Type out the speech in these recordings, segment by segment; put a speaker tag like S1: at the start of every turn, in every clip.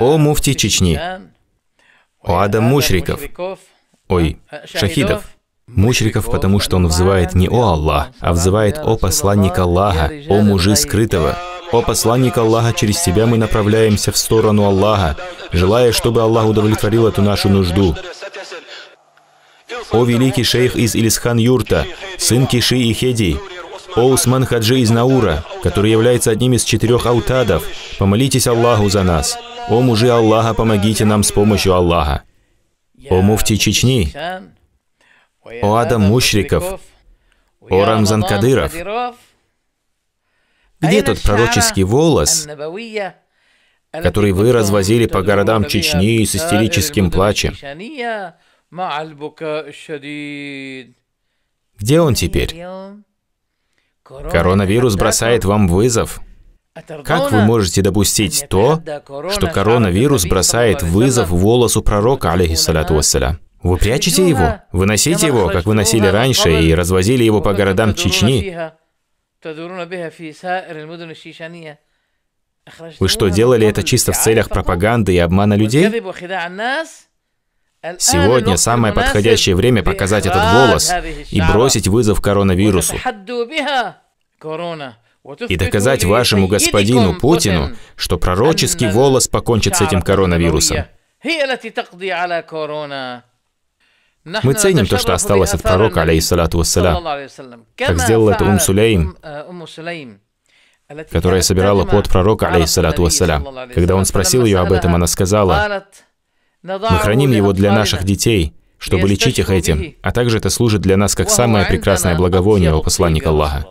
S1: о муфти Чечни, о Адам Мушриков, ой, э, Шахидов, Мушриков, потому что он взывает не о Аллах, а взывает о посланника Аллаха, о мужи скрытого. О посланник Аллаха, через тебя мы направляемся в сторону Аллаха, желая, чтобы Аллах удовлетворил эту нашу нужду. О великий шейх из Илисхан Юрта, сын Киши и Хеди, о Усман Хаджи из Наура, который является одним из четырех аутадов, помолитесь Аллаху за нас. «О, мужи Аллаха, помогите нам с помощью Аллаха!» «О, муфти Чечни!» «О, Адам Мушриков!» «О, Рамзан Кадыров!» Где тот пророческий волос, который вы развозили по городам Чечни с истерическим плачем? Где он теперь? Коронавирус бросает вам вызов. Как вы можете допустить то, что коронавирус бросает вызов волосу пророка, алейхиссалату вассалям? Вы прячете его, вы носите его, как вы носили раньше, и развозили его по городам Чечни.
S2: Вы что, делали это чисто в целях
S1: пропаганды и обмана людей?
S2: Сегодня самое подходящее
S1: время показать этот волос и бросить вызов коронавирусу
S2: и доказать вашему господину
S1: Путину, что пророческий волос покончит с этим коронавирусом.
S2: Мы ценим то, что осталось от пророка, алейхиссалату вассалям, как сделал это Ум э, Сулейм, которая собирала под пророка, алейхиссалату вассалям. Когда он спросил ее об этом, она сказала, «Мы
S1: храним его для наших детей, чтобы лечить их этим, а также это служит для нас как самое прекрасное благовоние у посланника Аллаха».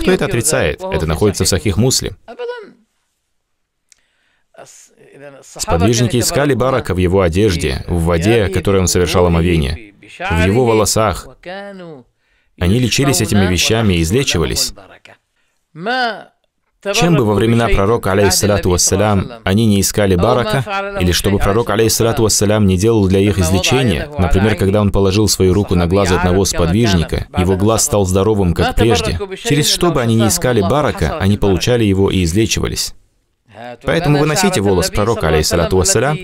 S2: Кто это отрицает? Это находится в Сахих Муслим. Сподвижники искали
S1: Барака в его одежде, в воде, которой он совершал омовение, в его волосах. Они лечились этими вещами и излечивались. Чем бы во времена пророка, алейхиссалату вассалям, они не искали барака, или чтобы пророк, алейхиссалату вассалям, не делал для их излечения, например, когда он положил свою руку на глаз одного сподвижника, его глаз стал здоровым, как прежде, через что бы они не искали барака, они получали его и излечивались. Поэтому выносите волос пророка, алейхиссалату вассалям,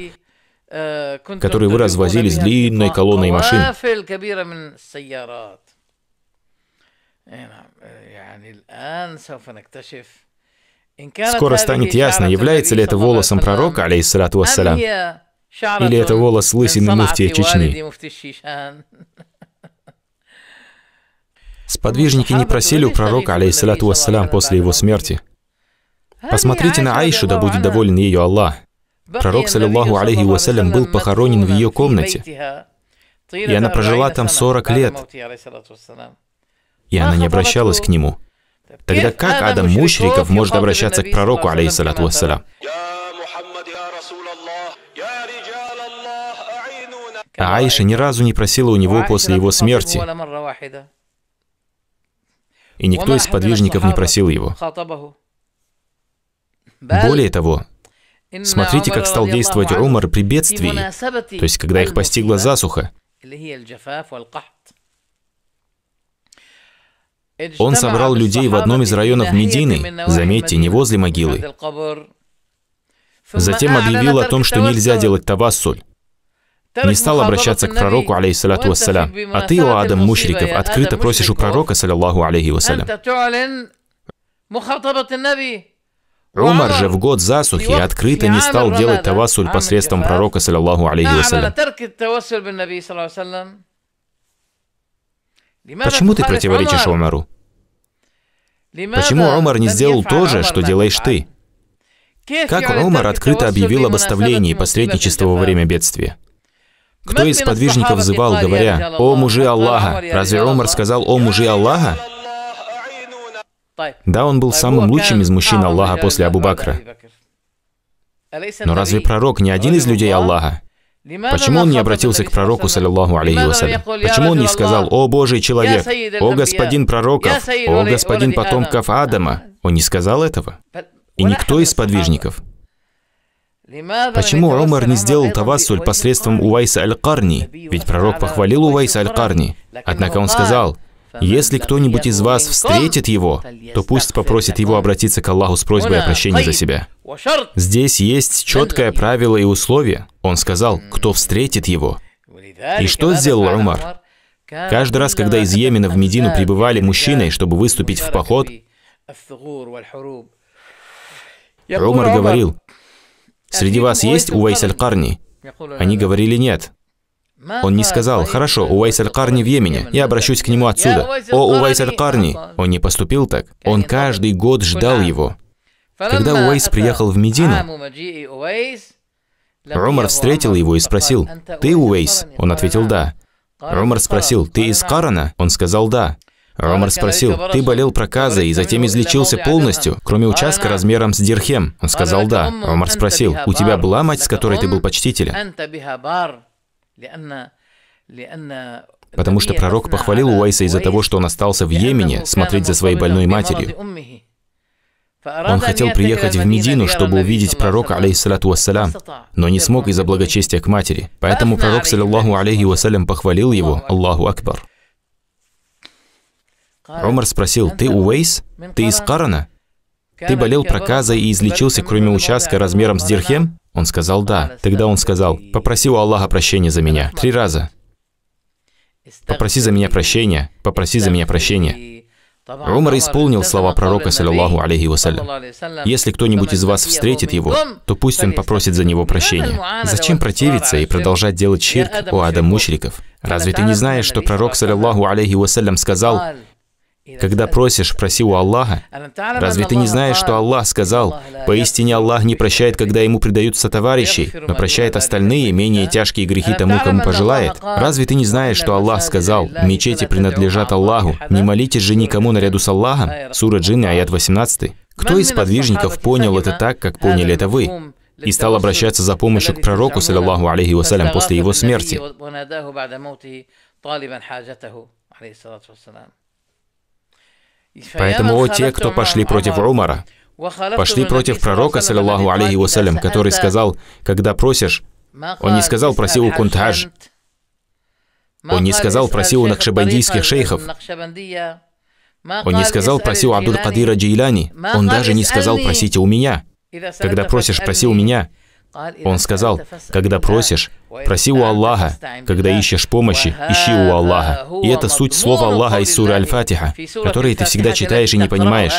S1: который вы развозили с длинной колонной машин.
S2: يعني الآن سوف نكتشف
S1: Скоро станет ясно, является ли это волосом пророка, алейхиссалату вассалям, или это волос лысины муфтия Чечни. Сподвижники не просили у пророка, алейхиссалату вассалям, после его смерти. Посмотрите на Аишу, да будет доволен ее Аллах.
S2: Пророк, саллиллаху
S1: алейхи вассалям, был похоронен в ее комнате.
S2: И она прожила там 40 лет.
S1: И она не обращалась к нему. Тогда как Адам Мушриков может обращаться к пророку, алейхиссалату вассалам? А Аиша ни разу не просила у него после его смерти. И никто из подвижников не просил его.
S2: Более того,
S1: смотрите, как стал действовать Умар при бедствии, то есть когда их постигла засуха.
S2: Он собрал людей в одном из районов Медины, заметьте, не возле могилы.
S1: Затем объявил о том, что нельзя делать тавассуль. Не стал обращаться к пророку, алейхиссалату вассалям. А ты, о Адам Мушриков, открыто а просишь у пророка, саллиллаху алейхи вассалям. Умар же в год засухи открыто не стал делать тавассуль посредством пророка, саллиллаху алейхи вассалям.
S2: Почему ты противоречишь Умару? Почему Омар не сделал
S1: то же, что делаешь ты?
S2: Как Омар открыто объявил об оставлении посредничества
S1: во время бедствия? Кто из подвижников взывал, говоря, «О, мужи Аллаха!» Разве Омар сказал «О, мужи Аллаха?» Да, он был самым лучшим из мужчин Аллаха после Абу Бакра. Но разве пророк не один из людей Аллаха? Почему он не обратился к пророку, саллиллаху алейхи вассалям? Почему он не сказал, «О Божий человек, о господин пророков, о господин потомков Адама»? Он не сказал этого. И никто из подвижников. Почему Умар не сделал тавассуль посредством Увайса Аль-Карни? Ведь пророк похвалил Увайса Аль-Карни. Однако он сказал, если кто-нибудь из вас встретит его, то пусть попросит его обратиться к Аллаху с просьбой о прощении за себя. Здесь есть четкое правило и условие. Он сказал, кто встретит его.
S2: И что сделал Умар? Каждый раз,
S1: когда из Йемена в Медину прибывали мужчины, чтобы выступить в поход,
S2: Умар говорил,
S1: «Среди вас есть Увайс аль-Карни?» Они говорили «нет». Он не сказал, «Хорошо, Увайс Аль-Карни в Йемене, я обращусь к нему отсюда». «О, Увайс Аль-Карни!» Он не поступил так. Он каждый год ждал его. Когда Уайс приехал в Медину, Румар встретил его и спросил, «Ты Увейс?» Он ответил «Да». Румар спросил, «Ты из Карана?» Он сказал «Да». Румар спросил, «Ты болел проказой и затем излечился полностью, кроме участка размером с Дирхем?» Он сказал «Да». Румар спросил, «У тебя была мать, с которой ты был почтителем?»
S2: Потому что пророк похвалил Уайса из-за того, что
S1: он остался в Йемене смотреть за своей больной матерью. Он хотел приехать в Медину, чтобы увидеть пророка, алейхиссалату вассалям, но не смог из-за благочестия к матери. Поэтому пророк, саллиллаху алейхи вассалям, похвалил его, Аллаху Акбар. Умар спросил, «Ты Уэйс? Ты из Карана? Ты болел проказой и излечился, кроме участка, размером с Дирхем?» Он сказал «да». Тогда он сказал «попроси у Аллаха прощения за меня». Три раза. «Попроси за меня прощения, попроси за меня прощения». Умар исполнил слова пророка, саллиллаху алейхи вассалям. «Если кто-нибудь из вас встретит его, то пусть он попросит за него прощения». Зачем противиться и продолжать делать ширк у адам мушриков? Разве ты не знаешь, что пророк, саллиллаху алейхи вассалям, сказал, когда просишь, проси у Аллаха. Разве ты не знаешь, что Аллах сказал, «Поистине Аллах не прощает, когда ему предаются товарищи, но прощает остальные, менее тяжкие грехи тому, кому пожелает». Разве ты не знаешь, что Аллах сказал, «Мечети принадлежат Аллаху, не молитесь же никому наряду с Аллахом». Сура Джинны, аят 18. Кто из подвижников понял это так, как поняли это вы? и стал обращаться за помощью к пророку, саллиллаху алейхи вассалям, после его смерти.
S2: Поэтому о, те, кто пошли против Умара, пошли против пророка, саллиллаху алейхи вассалям, который сказал,
S1: когда просишь,
S2: он не сказал «проси у Кунтаж,
S1: он не сказал «проси у накшабандийских шейхов»,
S2: он не сказал «проси у Абдул-Кадира Джейлани», он даже не сказал «просите у меня». Когда просишь «проси у меня»,
S1: он сказал, когда просишь, проси у Аллаха, когда ищешь помощи, ищи у Аллаха. И это суть слова Аллаха из суры Аль-Фатиха, которые ты всегда читаешь и не понимаешь.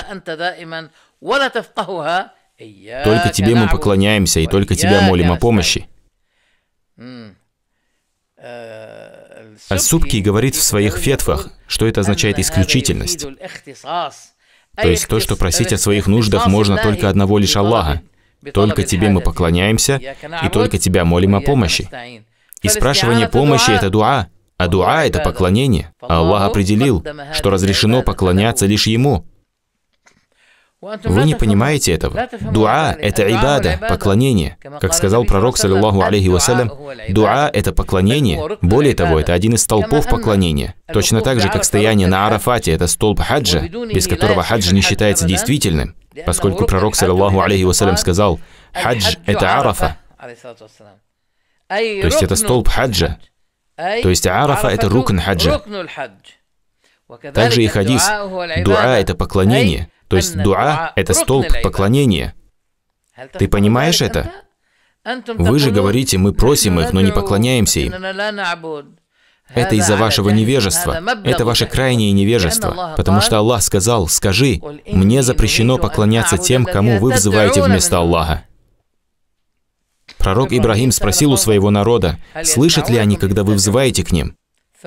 S1: Только тебе мы поклоняемся и только тебя молим о помощи. Аль-Субки говорит в своих фетвах, что это означает исключительность. То есть то, что просить о своих нуждах можно только одного лишь Аллаха.
S2: Только Тебе мы
S1: поклоняемся, и только Тебя молим о помощи. И спрашивание помощи – это дуа, а дуа – это поклонение. Аллах определил, что разрешено поклоняться лишь Ему. Вы не понимаете этого. Дуа – это ибада, поклонение. Как сказал пророк, саллиллаху алейхи вассалям, дуа – это поклонение. Более того, это один из столпов поклонения. Точно так же, как стояние на Арафате – это столб хаджа, без которого хадж не считается действительным. Поскольку пророк, саллиллаху алейхи вассалям, сказал, хадж – это Арафа.
S2: То есть это столб хаджа. То есть Арафа – это рукн хаджа. Также и хадис. Дуа – это
S1: поклонение. То есть дуа – это столб поклонения. Ты понимаешь это?
S2: Вы же говорите,
S1: мы просим их, но не поклоняемся им. Это из-за вашего невежества. Это ваше крайнее невежество. Потому что Аллах сказал, скажи, мне запрещено поклоняться тем, кому вы взываете вместо Аллаха. Пророк Ибрагим спросил у своего народа, слышат ли они, когда вы взываете к ним?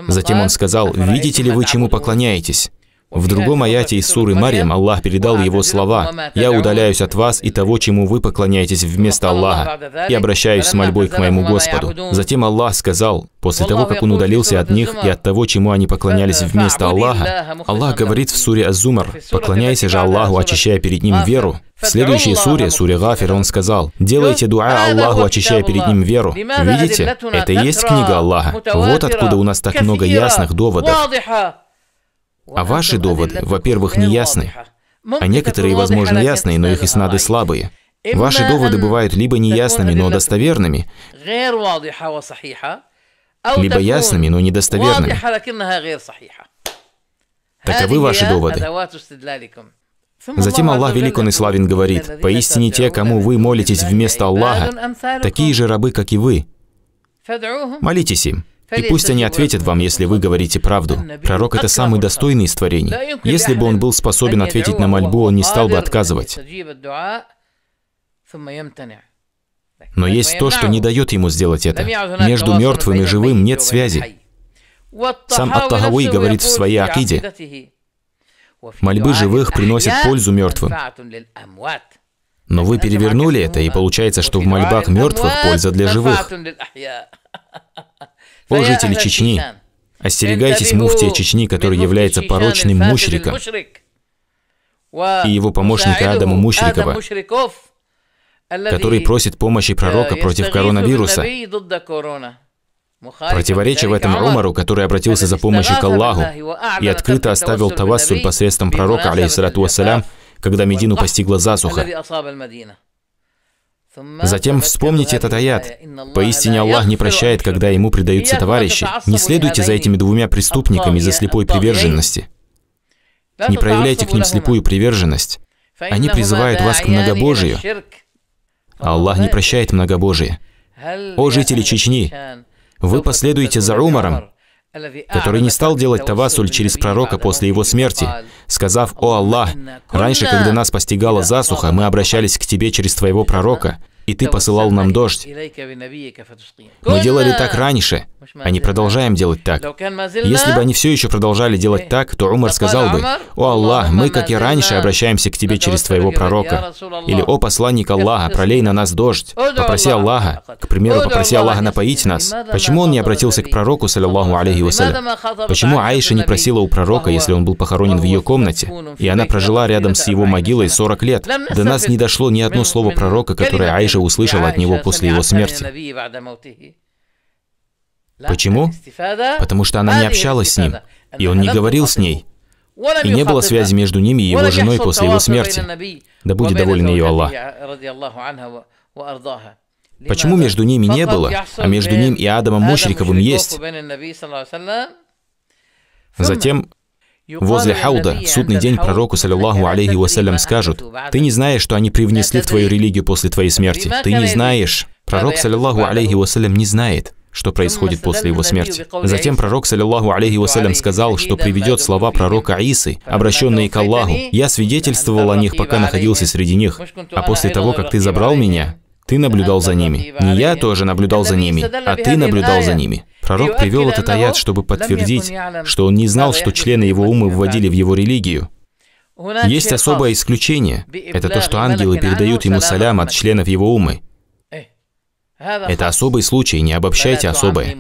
S1: Затем он сказал, видите ли вы, чему поклоняетесь? В другом аяте из суры Марьям Аллах передал его слова «Я удаляюсь от вас и того, чему вы поклоняетесь вместо Аллаха, и обращаюсь с мольбой к моему Господу». Затем Аллах сказал, после того, как он удалился от них и от того, чему они поклонялись вместо Аллаха, Аллах говорит в суре Аз-Зумар, «Поклоняйся же Аллаху, очищая перед ним веру». В следующей суре, суре Гафир, он сказал, «Делайте дуа Аллаху, очищая перед ним веру». Видите, это и есть книга Аллаха. Вот откуда у нас так много ясных доводов. А ваши доводы, во-первых, неясны,
S2: а некоторые, возможно, ясные,
S1: но их иснады слабые. Ваши доводы бывают либо неясными, но достоверными,
S2: либо ясными, но
S1: недостоверными. Таковы ваши доводы.
S2: Затем Аллах Велик
S1: Он и Славен говорит, «Поистине те, кому вы молитесь вместо Аллаха, такие же рабы, как и вы. Молитесь им». И пусть они ответят вам, если вы говорите правду. Пророк — это самый достойный из творений. Если бы он был способен ответить на мольбу, он не стал бы отказывать. Но есть то, что не дает ему сделать это. Между мертвым и живым нет связи.
S2: Сам Ат-Тахавуи говорит в своей акиде,
S1: «Мольбы живых приносят пользу мертвым». Но вы перевернули это, и получается, что в мольбах мертвых польза для живых. О, жители Чечни, остерегайтесь муфтия Чечни, который является порочным мушриком,
S2: и его помощника Адама Мушрикова, который
S1: просит помощи э, пророка против коронавируса. Противоречие в этом Умару, который обратился за помощью к Аллаху
S2: и открыто оставил тавассуль посредством пророка, алейхиссалату
S1: вассалям, когда Медину постигла засуха. Затем вспомните этот аят. «Поистине Аллах не прощает, когда ему предаются товарищи. Не следуйте за этими двумя преступниками из-за слепой приверженности. Не проявляйте к ним слепую приверженность. Они призывают вас к многобожию. А Аллах не прощает многобожие. О, жители Чечни, вы последуете за Умаром, который не стал делать тавасуль через пророка после его смерти, сказав, «О Аллах, раньше, когда нас постигала засуха, мы обращались к Тебе через Твоего пророка, и Ты посылал нам дождь.
S2: Мы делали так раньше,
S1: а не продолжаем делать так.
S2: Если бы они
S1: все еще продолжали делать э, так, то Умар сказал бы, «О Аллах, мы, как и раньше, обращаемся к Тебе через Твоего пророка». Или «О посланник э, Аллаха, пролей на нас дождь». Попроси Аллаха, к примеру, попроси Аллаха напоить нас. Почему он не обратился к пророку, саллиллаху алейхи вассалям? Почему Аиша не просила у пророка, если он был похоронен в ее комнате, и она прожила рядом с его могилой 40 лет? До нас не дошло ни одно слово пророка, которое Аиша услышала от него после его смерти. Почему?
S2: Потому что она не общалась с ним,
S1: и он не говорил с ней. И не было связи между ними и его женой после его смерти. Да будет доволен ее Аллах. Почему между ними не было, а между ним и Адамом Мушриковым есть? Затем Возле Хауда в судный день пророку, саллиллаху алейхи вассалям, скажут, «Ты не знаешь, что они привнесли в твою религию после твоей смерти. Ты не знаешь». Пророк, саллиллаху алейхи вассалям, не знает что происходит после его смерти. Затем пророк, саллиллаху алейхи вассалям, сказал, что приведет слова пророка Исы, обращенные к Аллаху. «Я свидетельствовал о них, пока находился среди них, а после того, как ты забрал меня, ты наблюдал за ними. Не я тоже наблюдал за ними, а ты наблюдал за ними. Пророк привел этот аят, чтобы подтвердить, что он не знал, что члены его умы вводили в его религию. Есть особое исключение. Это то, что ангелы передают ему салям от членов его умы.
S2: Это особый
S1: случай, не обобщайте особое.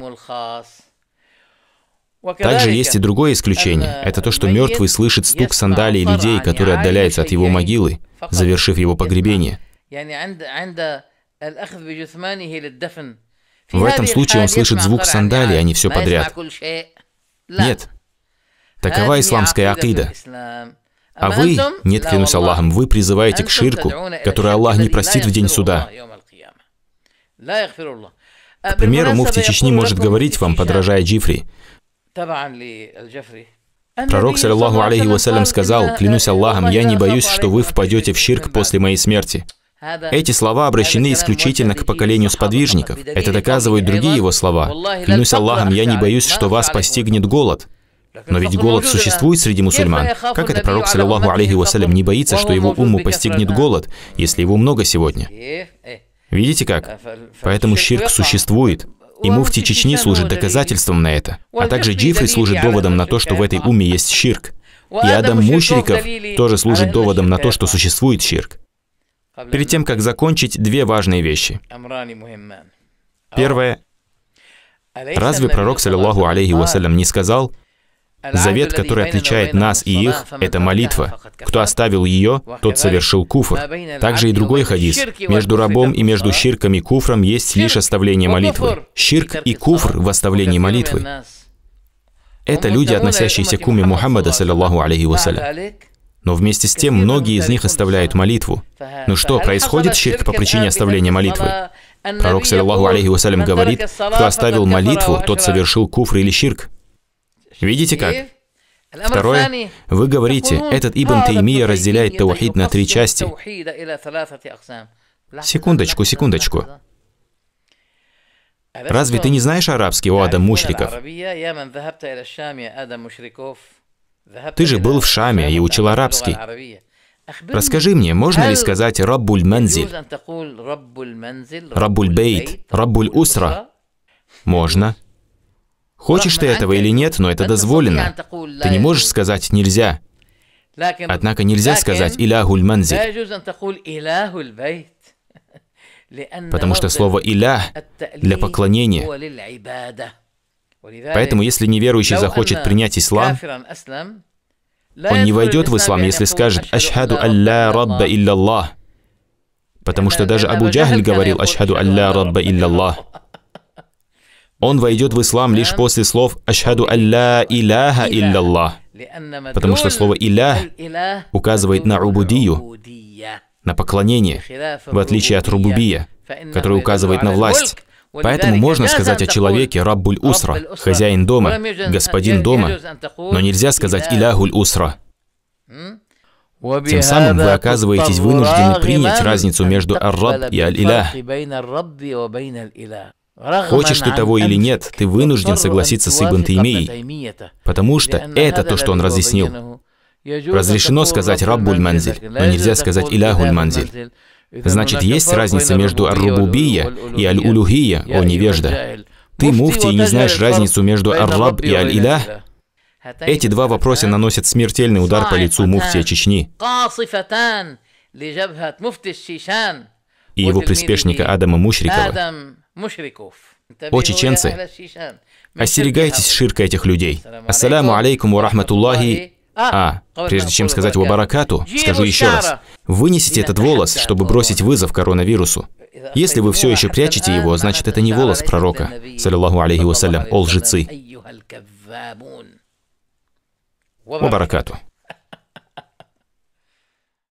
S1: Также есть и другое исключение. Э, Это то, что мертвый слышит стук сандалий людей, а которые отдаляются от его могилы, завершив его погребение.
S2: В
S1: этом случае он слышит звук сандалий, а не все подряд. Нет. Такова исламская акида.
S2: А вы, нет, клянусь Аллахом,
S1: вы призываете к ширку, который Аллах не простит в день суда.
S2: К примеру, муфти Чечни может говорить
S1: вам, подражая Джифри. Пророк, саллиллаху алейхи вассалям, сказал, «Клянусь Аллахом, я не боюсь, что вы впадете в ширк после моей смерти». Эти слова обращены исключительно к поколению сподвижников. Это доказывают другие его слова. «Клянусь Аллахом, я не боюсь, что вас постигнет голод». Но ведь голод существует среди мусульман. Как это пророк, саллиллаху алейхи вассалям, не боится, что его уму постигнет голод, если его много сегодня? Видите как? Поэтому ширк существует. И муфти Чечни служит доказательством на это. А также Джифри служит доводом на то, что в этой уме есть ширк. И Адам Мушриков тоже служит доводом на то, что существует ширк. Перед тем, как закончить, две важные вещи. Первое. Разве пророк, саллиллаху алейхи вассалям, не сказал, Завет, который отличает нас и их, это молитва. Кто оставил ее, тот совершил куфр. Также и другой хадис. Между рабом и между ширком и куфром есть лишь оставление молитвы. Ширк и куфр в оставлении молитвы. Это люди, относящиеся к уме Мухаммада, саллиллаху алейхи вассалям. Но вместе с тем многие из них оставляют молитву. Ну что, происходит щирк по причине оставления молитвы? Пророк, саллиллаху алейхи вассалям, говорит, кто оставил молитву, тот совершил куфр или щирк. Видите как? Второе, вы говорите, этот Ибн Таймия разделяет таухид на три части. Секундочку, секундочку.
S2: Разве ты не знаешь
S1: арабский, о Адам Мушриков? Ты же был в Шаме и учил арабский. Расскажи мне, можно ли сказать «Раббуль Манзиль», «Раббуль Бейт», «Раббуль Усра»? Можно. Хочешь ты этого или нет, но это дозволено. Ты не можешь сказать «нельзя».
S2: Однако нельзя сказать
S1: «илягуль манзиль»,
S2: потому что слово «иля» для поклонения. Поэтому, если неверующий захочет принять ислам, он не войдет в ислам, если скажет
S1: «Ашхаду алля рабба илля Потому что даже Абу Джахль говорил «Ашхаду алля рабба илля он войдет в ислам лишь после слов «Ашхаду алла иляха илляллах»,
S2: потому что слово «илях»
S1: указывает на убудию, на поклонение, в отличие от рубубия, который указывает на власть. Поэтому можно сказать о человеке «раббуль усра», «хозяин дома», «господин дома», но нельзя сказать «иляхуль усра».
S2: Тем самым вы оказываетесь вынуждены принять разницу между «ар-раб» и «аль-илях». Хочешь ты того или нет, ты вынужден согласиться с Ибн Таймией,
S1: потому что это то, что он разъяснил. Разрешено сказать «Раббуль Манзиль», но нельзя сказать «Иляхуль Манзиль». Значит, есть разница между «Ар-Рубубия» и «Аль-Улухия», о невежда.
S2: Ты, муфти, не знаешь разницу между «Ар-Раб» и «Аль-Илях»? Эти
S1: два вопроса наносят смертельный удар по лицу муфтия Чечни
S2: и его приспешника
S1: Адама Мушрикова.
S2: О чеченцы,
S1: остерегайтесь а ширка этих людей. Ассаляму алейкум ва рахматуллахи. А, а, прежде чем сказать баракату, скажу еще раз. Вынесите этот волос, чтобы бросить вызов коронавирусу. Если вы все еще прячете его, значит это не волос пророка, саллиллаху алейхи вассалям, о лжецы.
S2: Баракату.